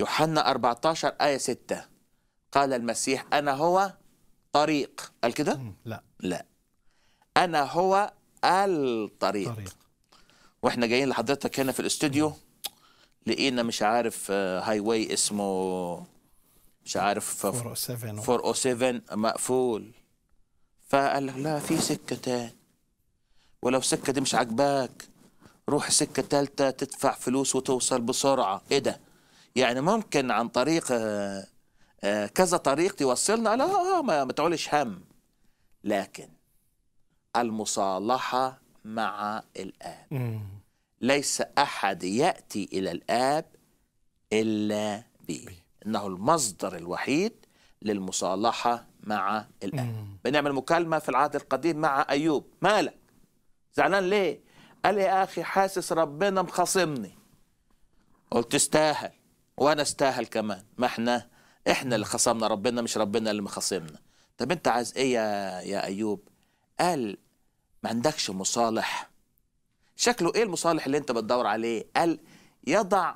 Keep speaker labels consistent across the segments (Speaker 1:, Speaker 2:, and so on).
Speaker 1: يوحنا 14 آية 6 قال المسيح أنا هو طريق قال كده؟ لا لا أنا هو الطريق طريق. واحنا جايين لحضرتك هنا في الاستوديو لقينا مش عارف هاي آه، واي اسمه مش عارف 407 407 مقفول فقال لك لا في سكه تاني ولو السكه دي مش عاجباك روح السكه تالتة تدفع فلوس وتوصل بسرعه ايه ده يعني ممكن عن طريق آه، آه، كذا طريق توصلنا لا آه، ما تقولش هم لكن المصالحة مع الآب ليس أحد يأتي إلى الآب إلا به إنه المصدر الوحيد للمصالحة مع الآب بنعمل مكالمة في العهد القديم مع أيوب مالك زعلان ليه قال يا أخي حاسس ربنا مخاصمني قلت استاهل وانا استاهل كمان ما احنا احنا اللي خصمنا ربنا مش ربنا اللي مخصمنا طب انت عايز ايه يا, يا ايوب قال ما عندكش مصالح شكله ايه المصالح اللي انت بتدور عليه قال يضع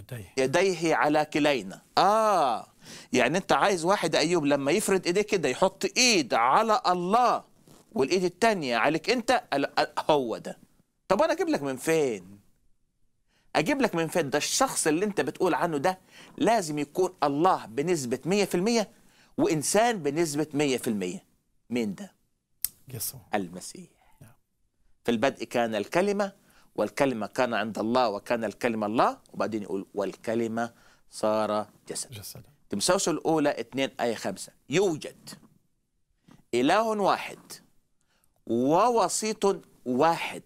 Speaker 1: يديه يديه على كلينا اه يعني انت عايز واحد ايوب لما يفرد ايديه كده يحط ايد على الله والايد التانية عليك انت هو ده طب انا اجيب لك من فين اجيب لك من فين ده الشخص اللي انت بتقول عنه ده لازم يكون الله بنسبه 100% وانسان بنسبه 100% مين ده يسوع المسيح نعم. في البدء كان الكلمه والكلمه كان عند الله وكان الكلمه الله وبعدين يقول والكلمه صار جسد جسد تمساوس الاولى 2 ايه 5 يوجد اله واحد ووسيط واحد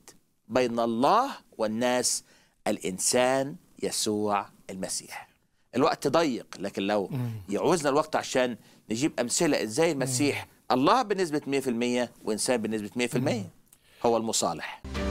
Speaker 1: بين الله والناس الإنسان يسوع المسيح الوقت ضيق لكن لو يعوزنا الوقت عشان نجيب أمثلة إزاي المسيح الله بنسبة 100% وإنسان بنسبة 100% هو المصالح